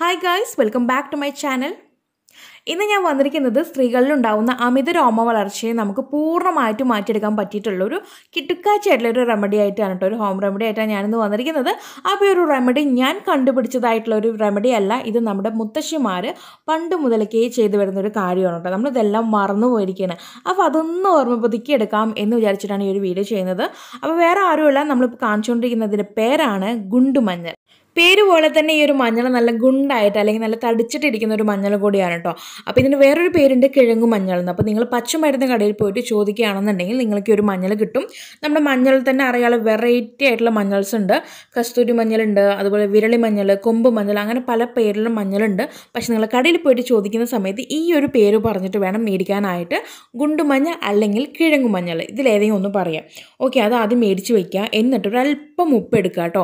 hi guys welcome back to my channel ഇന്ന് ഞാൻ വന്നിരിക്കുന്നത് സ്ത്രീകളിലുണ്ടാവുന്ന അമിത രോമ വളർച്ചയെ നമുക്ക് പൂർണ്ണമായിട്ട് മാറ്റിയെടുക്കാൻ കിട്ടുക്കാച്ചായിട്ടുള്ള ഒരു റെമഡി ആയിട്ടാണ് കേട്ടോ ഒരു ഹോം റെമഡി ആയിട്ടാണ് ഞാനിന്ന് വന്നിരിക്കുന്നത് അപ്പോൾ ഒരു റെമഡി ഞാൻ കണ്ടുപിടിച്ചതായിട്ടുള്ള ഒരു റെമഡി അല്ല ഇത് നമ്മുടെ മുത്തശ്ശിമാർ പണ്ട് മുതലക്കേ ചെയ്തു വരുന്ന ഒരു കാര്യമാണ് കേട്ടോ നമ്മളിതെല്ലാം മറന്നു പോയിരിക്കുകയാണ് അപ്പോൾ അതൊന്നും ഓർമ്മ പുതുക്കിയെടുക്കാം എന്ന് വിചാരിച്ചിട്ടാണ് ഈ ഒരു വീഡിയോ ചെയ്യുന്നത് അപ്പോൾ വേറെ ആരുമല്ല നമ്മളിപ്പോൾ കാണിച്ചുകൊണ്ടിരിക്കുന്നതിൻ്റെ പേരാണ് ഗുണ്ടുമഞ്ഞൾ പേര് പോലെ തന്നെ ഈ ഒരു മഞ്ഞൾ നല്ല ഗുണ്ടായിട്ട് അല്ലെങ്കിൽ നല്ല തടിച്ചിട്ടിരിക്കുന്ന ഒരു മഞ്ഞൾ കൂടിയാണ് കേട്ടോ അപ്പോൾ ഇതിന് വേറൊരു പേരുണ്ട് കിഴങ്ങ് മഞ്ഞൾ എന്ന് അപ്പോൾ നിങ്ങൾ പച്ചമരുന്ന് കടയിൽ പോയിട്ട് ചോദിക്കുകയാണെന്നുണ്ടെങ്കിൽ നിങ്ങൾക്ക് ഒരു മഞ്ഞൾ കിട്ടും നമ്മുടെ മഞ്ഞൾ തന്നെ അറിയാതെ വെറൈറ്റി ആയിട്ടുള്ള മഞ്ഞൾസ് ഉണ്ട് കസ്തൂരി മഞ്ഞളുണ്ട് അതുപോലെ വിരളി മഞ്ഞൾ കൊമ്പ് മഞ്ഞൾ അങ്ങനെ പല പേരിലുള്ള മഞ്ഞളുണ്ട് പക്ഷെ നിങ്ങൾ കടയിൽ പോയിട്ട് ചോദിക്കുന്ന സമയത്ത് ഈ ഒരു പേര് പറഞ്ഞിട്ട് വേണം മേടിക്കാനായിട്ട് ഗുണ്ടുമഞ്ഞൾ അല്ലെങ്കിൽ കിഴങ്ങ് മഞ്ഞൾ ഇതിലേതെങ്കിലും ഒന്ന് പറയാം ഓക്കെ അത് ആദ്യം മേടിച്ച് വയ്ക്കുക എന്നിട്ട് അല്പം ഉപ്പ് എടുക്കുക കേട്ടോ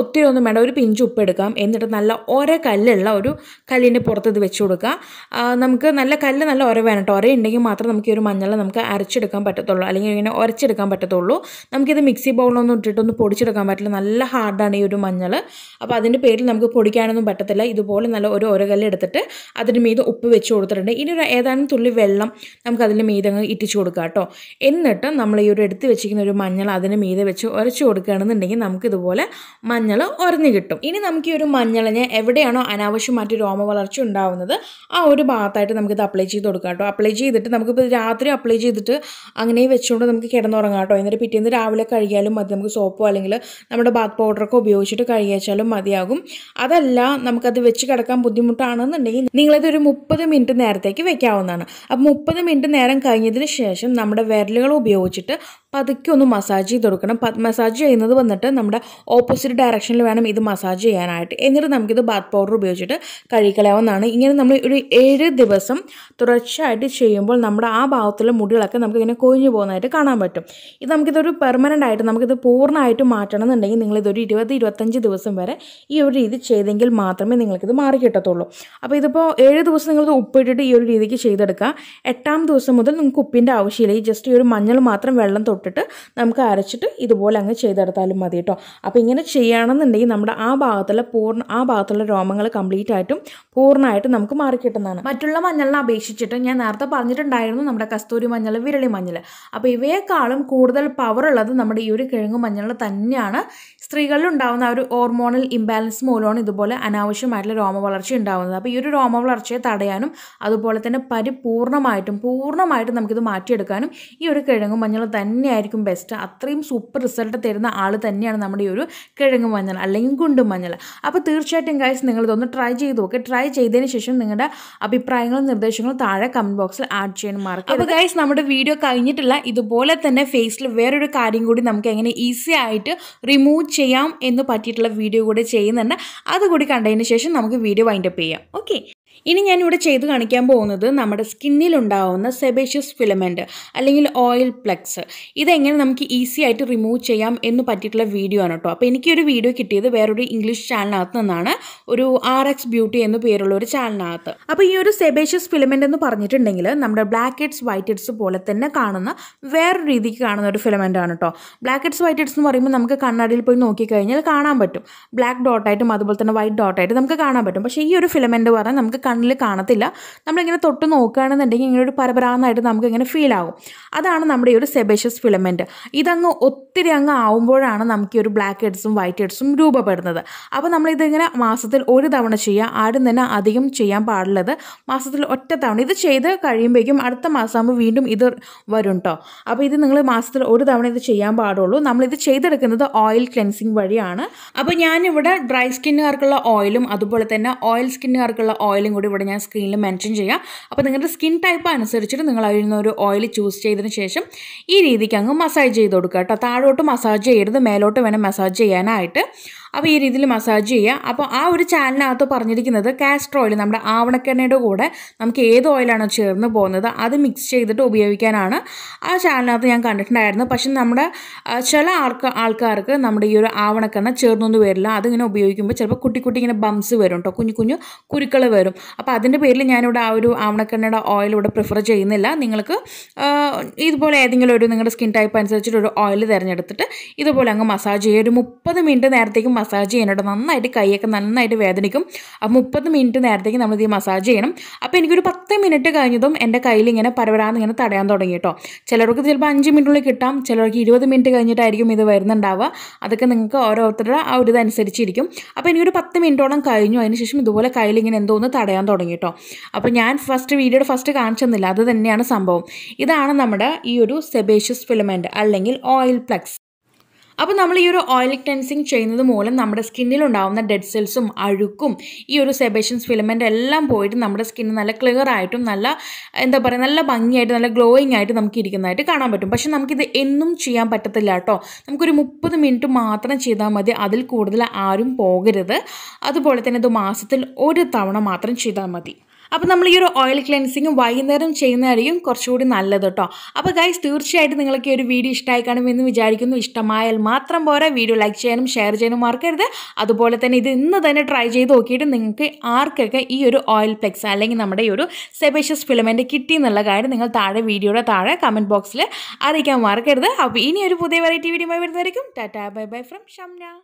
ഒത്തിരി ഒന്നും വേണ്ട ഒരു പിഞ്ച് എടുക്കാം എന്നിട്ട് നല്ല ഒര കല്ലുള്ള ഒരു കല്ലിൻ്റെ പുറത്ത് ഇത് വെച്ച് കൊടുക്കുക നമുക്ക് നല്ല കല്ല് നല്ല ഒര വേണം കേട്ടോ ഒര ഉണ്ടെങ്കിൽ മാത്രം നമുക്ക് ഈ ഒരു മഞ്ഞൾ നമുക്ക് അരച്ചെടുക്കാൻ പറ്റത്തുള്ളൂ അല്ലെങ്കിൽ ഇങ്ങനെ ഒരച്ചെടുക്കാൻ പറ്റത്തുള്ളൂ നമുക്കിത് മിക്സി ബൗളിലൊന്നും ഇട്ടിട്ടൊന്ന് പൊടിച്ചെടുക്കാൻ പറ്റില്ല നല്ല ഹാർഡാണ് ഈ ഒരു മഞ്ഞൾ അപ്പോൾ അതിൻ്റെ പേരിൽ നമുക്ക് പൊടിക്കാനൊന്നും പറ്റത്തില്ല ഇതുപോലെ നല്ല ഒരു ഒര കല്ല് എടുത്തിട്ട് അതിൻ്റെ മീത് ഉപ്പ് വെച്ച് കൊടുത്തിട്ടുണ്ട് ഇനി ഒരു ഏതാനും തുള്ളി വെള്ളം നമുക്ക് അതിൻ്റെ അങ്ങ് ഇറ്റിച്ച് കൊടുക്കുക കേട്ടോ എന്നിട്ട് നമ്മൾ ഈ ഒരു എടുത്ത് വെച്ചിരിക്കുന്ന ഒരു മഞ്ഞൾ അതിന് മീതെ വെച്ച് ഒരച്ച് കൊടുക്കുകയാണെന്നുണ്ടെങ്കിൽ നമുക്കിതുപോലെ മഞ്ഞൾ ഉരഞ്ഞ് കിട്ടും കിട്ടും ഇനി നമുക്ക് ഈ ഒരു മഞ്ഞളിനെ എവിടെയാണോ അനാവശ്യമായിട്ട് രോമ വളർച്ച ഉണ്ടാവുന്നത് ആ ഒരു ഭാഗത്തായിട്ട് നമുക്കിത് അപ്ലൈ ചെയ്ത് കൊടുക്കാം കേട്ടോ അപ്ലൈ ചെയ്തിട്ട് നമുക്കിപ്പോൾ രാത്രി അപ്ലൈ ചെയ്തിട്ട് അങ്ങനെ വെച്ചുകൊണ്ട് നമുക്ക് കിടന്നുറങ്ങാം കേട്ടോ എന്നിട്ട് പിറ്റേന്ന് രാവിലെ കഴുകിയാലും മതി നമുക്ക് സോപ്പോ അല്ലെങ്കിൽ നമ്മുടെ ബാത്ത് പൗഡറൊക്കെ ഉപയോഗിച്ചിട്ട് കഴുകിയാച്ചാലും മതിയാകും അതല്ല നമുക്കത് വെച്ച് കിടക്കാൻ ബുദ്ധിമുട്ടാണെന്നുണ്ടെങ്കിൽ നിങ്ങളിത് ഒരു മുപ്പത് മിനിറ്റ് നേരത്തേക്ക് വെക്കാവുന്നതാണ് അപ്പോൾ മുപ്പത് മിനിറ്റ് നേരം കഴിഞ്ഞതിന് ശേഷം നമ്മുടെ വിരലുകൾ ഉപയോഗിച്ചിട്ട് പതുക്കെ ഒന്ന് മസാജ് ചെയ്ത് കൊടുക്കണം മസാജ് ചെയ്യുന്നത് വന്നിട്ട് നമ്മുടെ ഓപ്പോസിറ്റ് ഡയറക്ഷനിൽ വേണം ഇത് മസാജ് ചെയ്യാനായിട്ട് എന്നിട്ട് നമുക്കിത് ബാത്ത് പൗഡർ ഉപയോഗിച്ചിട്ട് കഴുകിക്കളയാവുന്നതാണ് ഇങ്ങനെ നമ്മൾ ഒരു ഏഴ് ദിവസം തുടർച്ചയായിട്ട് ചെയ്യുമ്പോൾ നമ്മുടെ ആ ഭാഗത്തുള്ള മുടികളൊക്കെ നമുക്കിങ്ങനെ കൊഴിഞ്ഞു പോകുന്നതായിട്ട് കാണാൻ പറ്റും ഇത് നമുക്കിതൊരു പെർമനൻ്റ് ആയിട്ട് നമുക്കിത് പൂർണ്ണമായിട്ട് മാറ്റണം എന്നുണ്ടെങ്കിൽ നിങ്ങളിതൊരു ഇരുപത് ഇരുപത്തഞ്ച് ദിവസം വരെ ഈ ഒരു രീതി ചെയ്തെങ്കിൽ മാത്രമേ നിങ്ങൾക്കിത് മാറി കിട്ടത്തുള്ളൂ അപ്പോൾ ഇതിപ്പോൾ ഏഴ് ദിവസം നിങ്ങളിത് ഉപ്പിട്ടിട്ട് ഈ ഒരു രീതിക്ക് ചെയ്തെടുക്കുക എട്ടാം ദിവസം മുതൽ നിങ്ങൾക്ക് ഉപ്പിൻ്റെ ആവശ്യമില്ല ഈ ജസ്റ്റ് ഈ ഒരു മഞ്ഞൾ മാത്രം വെള്ളം തൊട്ടിട്ട് നമുക്ക് അരച്ചിട്ട് ഇതുപോലെ അങ്ങ് ചെയ്തെടുത്താലും മതി കേട്ടോ അപ്പോൾ ഇങ്ങനെ ചെയ്യുകയാണെന്നുണ്ടെങ്കിൽ നമ്മുടെ ആ ഭാഗത്തുള്ള പൂർണ്ണ ആ ഭാഗത്തുള്ള രോമങ്ങൾ കംപ്ലീറ്റ് ആയിട്ടും പൂർണ്ണമായിട്ടും നമുക്ക് മാറിക്കിട്ടുന്നതാണ് മറ്റുള്ള മഞ്ഞളിനെ അപേക്ഷിച്ചിട്ട് ഞാൻ നേരത്തെ പറഞ്ഞിട്ടുണ്ടായിരുന്നു നമ്മുടെ കസ്തൂരി മഞ്ഞൾ വിരളി മഞ്ഞൾ അപ്പോൾ ഇവയെക്കാളും കൂടുതൽ പവർ ഉള്ളത് നമ്മുടെ ഈ ഒരു കിഴങ്ങ് മഞ്ഞളിൽ തന്നെയാണ് സ്ത്രീകളിൽ ഉണ്ടാകുന്ന ഒരു ഹോർമോണൽ ഇംബാലൻസ് മൂലമാണ് ഇതുപോലെ അനാവശ്യമായിട്ടുള്ള രോമ വളർച്ച ഉണ്ടാകുന്നത് അപ്പോൾ ഈ ഒരു രോമ വളർച്ചയെ തടയാനും അതുപോലെ തന്നെ പരിപൂർണമായിട്ടും പൂർണ്ണമായിട്ടും നമുക്കിത് മാറ്റിയെടുക്കാനും ഈ ഒരു കിഴങ്ങ് മഞ്ഞൾ തന്നെയായിരിക്കും ബെസ്റ്റ് അത്രയും സൂപ്പർ റിസൾട്ട് തരുന്ന ആൾ തന്നെയാണ് നമ്മുടെ ഈ ഒരു കിഴങ്ങ് മഞ്ഞൾ അല്ലെങ്കിൽ ചുണ്ടും മഞ്ഞൾ അപ്പോൾ തീർച്ചയായിട്ടും ഗൈസ് നിങ്ങളിതൊന്ന് ട്രൈ ചെയ്ത് നോക്കുക ട്രൈ ചെയ്തതിന് ശേഷം നിങ്ങളുടെ അഭിപ്രായങ്ങളും നിർദ്ദേശങ്ങളും താഴെ കമൻറ്റ് ബോക്സിൽ ആഡ് ചെയ്യാൻ മറക്കും അപ്പോൾ ഗൈസ് നമ്മുടെ വീഡിയോ കഴിഞ്ഞിട്ടില്ല ഇതുപോലെ തന്നെ ഫേസിൽ വേറൊരു കാര്യം കൂടി നമുക്ക് എങ്ങനെ ഈസി ആയിട്ട് റിമൂവ് ചെയ്യാം എന്ന് പറ്റിയിട്ടുള്ള വീഡിയോ കൂടെ ചെയ്യുന്നുണ്ട് അതുകൂടി കണ്ടതിന് ശേഷം നമുക്ക് വീഡിയോ വൈൻഡപ്പ് ചെയ്യാം ഓക്കെ ഇനി ഞാനിവിടെ ചെയ്ത് കാണിക്കാൻ പോകുന്നത് നമ്മുടെ സ്കിന്നിലുണ്ടാവുന്ന സെബേഷ്യസ് ഫിലമെൻറ്റ് അല്ലെങ്കിൽ ഓയിൽ പ്ലക്സ് ഇതെങ്ങനെ നമുക്ക് ഈസി ആയിട്ട് റിമൂവ് ചെയ്യാം എന്ന് പറ്റിയിട്ടുള്ള വീഡിയോ ആണ് കേട്ടോ അപ്പോൾ എനിക്കൊരു വീഡിയോ കിട്ടിയത് വേറൊരു ഇംഗ്ലീഷ് ചാനലിനകത്ത് നിന്നാണ് ഒരു ആർ എക്സ് ബ്യൂട്ടി എന്ന് പേരുള്ള ഒരു ചാനലിനകത്ത് അപ്പോൾ ഈ ഒരു സെബേഷ്യസ് ഫിലമെൻ്റ് എന്ന് പറഞ്ഞിട്ടുണ്ടെങ്കിൽ നമ്മുടെ ബ്ലാക്ക് ഹെഡ്സ് വൈറ്റ് ഹെഡ്സ് പോലെ തന്നെ കാണുന്ന വേറെ രീതിക്ക് കാണുന്ന ഒരു ഫിലമെൻ്റ് ആണ് കേട്ടോ ബ്ലാക്ക് ഹെഡ്സ് വൈറ്റ് ഹെഡ്സ് എന്ന് പറയുമ്പോൾ നമുക്ക് കണ്ണാടിയിൽ പോയി നോക്കിക്കഴിഞ്ഞാൽ കാണാൻ പറ്റും ബ്ലാക്ക് ഡോട്ടായിട്ടും അതുപോലെ തന്നെ വൈറ്റ് ഡോട്ടായിട്ടും നമുക്ക് കാണാൻ പറ്റും പക്ഷേ ഈ ഒരു ഫിലമെൻ്റ് പറഞ്ഞാൽ നമുക്ക് കണ്ണിൽ കാണത്തില്ല നമ്മളിങ്ങനെ തൊട്ട് നോക്കുകയാണെന്നുണ്ടെങ്കിൽ ഇങ്ങനെ ഒരു പരപരാന്നായിട്ട് ഇങ്ങനെ ഫീൽ ആകും അതാണ് നമ്മുടെ ഈ ഒരു സെബേഷ്യസ് ഫിലമെൻറ്റ് ഇതങ്ങ് ഒത്തിരി അങ്ങ് ആവുമ്പോഴാണ് നമുക്ക് ഈ ഒരു ബ്ലാക്ക് ഹെഡ്സും വൈറ്റ് ഹെഡ്സും രൂപപ്പെടുന്നത് അപ്പോൾ നമ്മളിതിങ്ങനെ മാസത്തിൽ ഒരു തവണ ചെയ്യുക ആരും തന്നെ അധികം ചെയ്യാൻ പാടുള്ളത് മാസത്തിൽ ഒറ്റ തവണ ഇത് ചെയ്ത് കഴിയുമ്പോഴേക്കും അടുത്ത മാസമാകുമ്പോൾ വീണ്ടും ഇത് വരും കേട്ടോ അപ്പോൾ ഇത് നിങ്ങൾ മാസത്തിൽ ഒരു തവണ ഇത് ചെയ്യാൻ പാടുള്ളൂ നമ്മളിത് ചെയ്തെടുക്കുന്നത് ഓയിൽ ക്ലെൻസിങ് വഴിയാണ് അപ്പോൾ ഞാനിവിടെ ഡ്രൈ സ്കിന്നുകാർക്കുള്ള ഓയിലും അതുപോലെ തന്നെ ഓയിൽ സ്കിന്നുകാർക്കുള്ള ഓയിലും കൂടി ഇവിടെ ഞാൻ സ്ക്രീനിൽ മെൻഷൻ ചെയ്യാം അപ്പോൾ നിങ്ങളുടെ സ്കിൻ ടൈപ്പ് അനുസരിച്ചിട്ട് നിങ്ങൾ അതിൽ ഒരു ഓയിൽ ചൂസ് ചെയ്തതിന് ശേഷം ഈ രീതിക്ക് അങ്ങ് മസാജ് ചെയ്ത് കൊടുക്കുക കേട്ടോ താഴോട്ട് മസാജ് ചെയ്യരുത് മേലോട്ട് വേണം മസാജ് ചെയ്യാനായിട്ട് അപ്പോൾ ഈ രീതിയിൽ മസാജ് ചെയ്യുക അപ്പോൾ ആ ഒരു ചാനലിനകത്ത് പറഞ്ഞിരിക്കുന്നത് കാസ്റ്റർ ഓയിൽ നമ്മുടെ ആവണക്കെണ്ണയുടെ കൂടെ നമുക്ക് ഏത് ഓയിലാണോ ചേർന്ന് പോകുന്നത് അത് മിക്സ് ചെയ്തിട്ട് ഉപയോഗിക്കാനാണ് ആ ചാനലിനകത്ത് ഞാൻ കണ്ടിട്ടുണ്ടായിരുന്നു പക്ഷെ നമ്മുടെ ചില ആൾക്ക് ആൾക്കാർക്ക് നമ്മുടെ ഈ ഒരു ആവണക്കെണ്ണ ചേർന്നൊന്നും വരില്ല അതിങ്ങനെ ഉപയോഗിക്കുമ്പോൾ ചിലപ്പോൾ കുട്ടി കുട്ടി ഇങ്ങനെ ബംസ് വരും കേട്ടോ കുഞ്ഞു കുഞ്ഞു കുരുക്കൾ വരും അപ്പോൾ അതിൻ്റെ പേരിൽ ഞാനിവിടെ ആ ഒരു ആവണക്കെണ്ണയുടെ ഓയിൽ ഇവിടെ പ്രിഫർ ചെയ്യുന്നില്ല നിങ്ങൾക്ക് ഇതുപോലെ ഏതെങ്കിലും ഒരു നിങ്ങളുടെ സ്കിൻ ടൈപ്പ് അനുസരിച്ചിട്ടൊരു ഓയിൽ തിരഞ്ഞെടുത്തിട്ട് ഇതുപോലെ അങ്ങ് മസാജ് ചെയ്യുക ഒരു മുപ്പത് മിനിറ്റ് നേരത്തേക്ക് മസാജ് ചെയ്യണം നന്നായിട്ട് കൈയൊക്കെ നന്നായിട്ട് വേദനിക്കും അപ്പം മുപ്പത് മിനിറ്റ് നേരത്തേക്ക് നമ്മൾ ഇത് മസാജ് ചെയ്യണം അപ്പോൾ എനിക്കൊരു പത്ത് മിനിറ്റ് കഴിഞ്ഞതും എൻ്റെ കയ്യിൽ ഇങ്ങനെ പരവരാന്ന് ഇങ്ങനെ തടയാൻ തുടങ്ങി കേട്ടോ ചിലർക്ക് ചിലപ്പോൾ അഞ്ച് മിനിറ്റിനുള്ളിൽ കിട്ടാം ചിലർക്ക് ഇരുപത് മിനിറ്റ് കഴിഞ്ഞിട്ടായിരിക്കും ഇത് വരുന്നുണ്ടാവുക അതൊക്കെ നിങ്ങൾക്ക് ഓരോരുത്തരുടെ ആ ഒരു ഇതനുസരിച്ചിരിക്കും അപ്പോൾ എനിക്കൊരു പത്ത് മിനിറ്റോളം കഴിഞ്ഞു അതിനുശേഷം ഇതുപോലെ കയ്യിൽ ഇങ്ങനെ എന്തോ ഒന്ന് തടയാൻ തുടങ്ങി കേട്ടോ അപ്പോൾ ഞാൻ ഫസ്റ്റ് വീഡിയോയുടെ ഫസ്റ്റ് കാണിച്ചെന്നില്ല അത് തന്നെയാണ് സംഭവം ഇതാണ് നമ്മുടെ ഈ ഒരു സെബേഷ്യസ് ഫിലമെൻറ്റ് അല്ലെങ്കിൽ ഓയിൽ പ്ലക്സ് അപ്പോൾ നമ്മൾ ഈ ഒരു ഓയിൽ ക്ലെൻസിങ് ചെയ്യുന്നത് മൂലം നമ്മുടെ ഉണ്ടാകുന്ന ഡെഡ് സെൽസും അഴുക്കും ഈ ഒരു സെബേഷൻസ് ഫിലമെൻ്റ് എല്ലാം പോയിട്ട് നമ്മുടെ സ്കിന്ന് നല്ല ക്ലിയർ ആയിട്ടും നല്ല എന്താ പറയുക നല്ല ഭംഗിയായിട്ട് നല്ല ഗ്ലോയിങ് ആയിട്ട് നമുക്ക് ഇരിക്കുന്നതായിട്ട് കാണാൻ പറ്റും പക്ഷേ നമുക്കിത് എന്നും ചെയ്യാൻ പറ്റത്തില്ല കേട്ടോ നമുക്കൊരു മുപ്പത് മിനിറ്റ് മാത്രം ചെയ്താൽ മതി അതിൽ കൂടുതൽ ആരും പോകരുത് അതുപോലെ തന്നെ ഇത് മാസത്തിൽ ഒരു തവണ മാത്രം ചെയ്താൽ മതി അപ്പോൾ നമ്മൾ ഈ ഒരു ഓയിൽ ക്ലെൻസിങ് വൈകുന്നേരം ചെയ്യുന്നതായിരിക്കും കുറച്ചുകൂടി നല്ലത് കേട്ടോ അപ്പോൾ ഗൈസ് തീർച്ചയായിട്ടും നിങ്ങൾക്ക് ഈ ഒരു വീഡിയോ ഇഷ്ടമായി കാണും എന്ന് വിചാരിക്കുന്നു ഇഷ്ടമായാൽ മാത്രം പോരാ വീഡിയോ ലൈക്ക് ചെയ്യാനും ഷെയർ ചെയ്യാനും മറക്കരുത് അതുപോലെ തന്നെ ഇത് ഇന്ന് തന്നെ ട്രൈ ചെയ്ത് നോക്കിയിട്ട് നിങ്ങൾക്ക് ആർക്കൊക്കെ ഈ ഒരു ഓയിൽ പ്ലെക്സ് അല്ലെങ്കിൽ നമ്മുടെ ഈ ഒരു സെബേഷ്യസ് ഫിലമെൻ്റ് കിട്ടി എന്നുള്ള കാര്യം നിങ്ങൾ താഴെ വീഡിയോയുടെ താഴെ കമൻറ്റ് ബോക്സിൽ അറിയിക്കാൻ മറക്കരുത് അപ്പോൾ ഇനി ഒരു പുതിയ വെറൈറ്റി വീഡിയോ വരുന്നതായിരിക്കും tata bye bye from Shamna